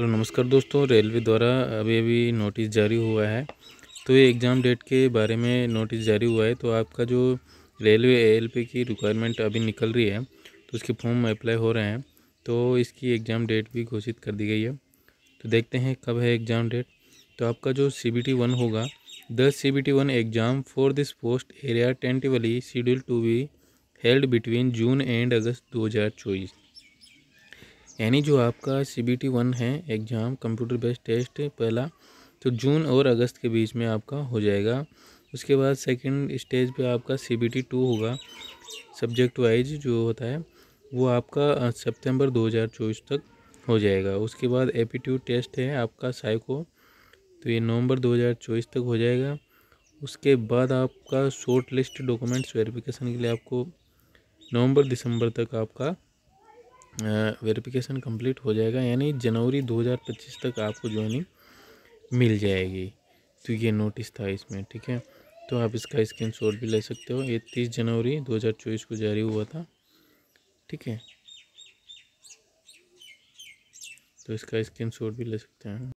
hello तो नमस्कार दोस्तों रेलवे द्वारा अभी अभी नोटिस जारी हुआ है तो ये एग्ज़ाम डेट के बारे में नोटिस जारी हुआ है तो आपका जो रेलवे एएलपी की रिक्वायरमेंट अभी निकल रही है तो उसके फॉर्म अप्लाई हो रहे हैं तो इसकी एग्ज़ाम डेट भी घोषित कर दी गई है तो देखते हैं कब है एग्ज़ाम डेट तो आपका जो सी बी टी वन होगा the C B T one exam for this post area tentatively scheduled to be held between June and August दो हज़ार चौबीस यानी जो आपका सी बी टी वन है एग्ज़ाम कंप्यूटर बेस्ड टेस्ट पहला तो जून और अगस्त के बीच में आपका हो जाएगा उसके बाद सेकंड स्टेज पे आपका सी बी टी टू होगा सब्जेक्ट वाइज जो होता है वो आपका सितंबर 2024 तक हो जाएगा उसके बाद एपीट्यूड टेस्ट है आपका साइको तो ये नवंबर 2024 तक हो जाएगा उसके बाद आपका शॉर्ट लिस्ट डॉक्यूमेंट्स वेरिफिकेशन के लिए आपको नवंबर दिसंबर तक आपका वेरिफिकेशन कंप्लीट हो जाएगा यानी जनवरी 2025 तक आपको ज्वाइनिंग मिल जाएगी तो ये नोटिस था इसमें ठीक है तो आप इसका स्क्रीन शॉट भी ले सकते हो ये तीस जनवरी दो को जारी हुआ था ठीक है तो इसका स्क्रीन शॉट भी ले सकते हैं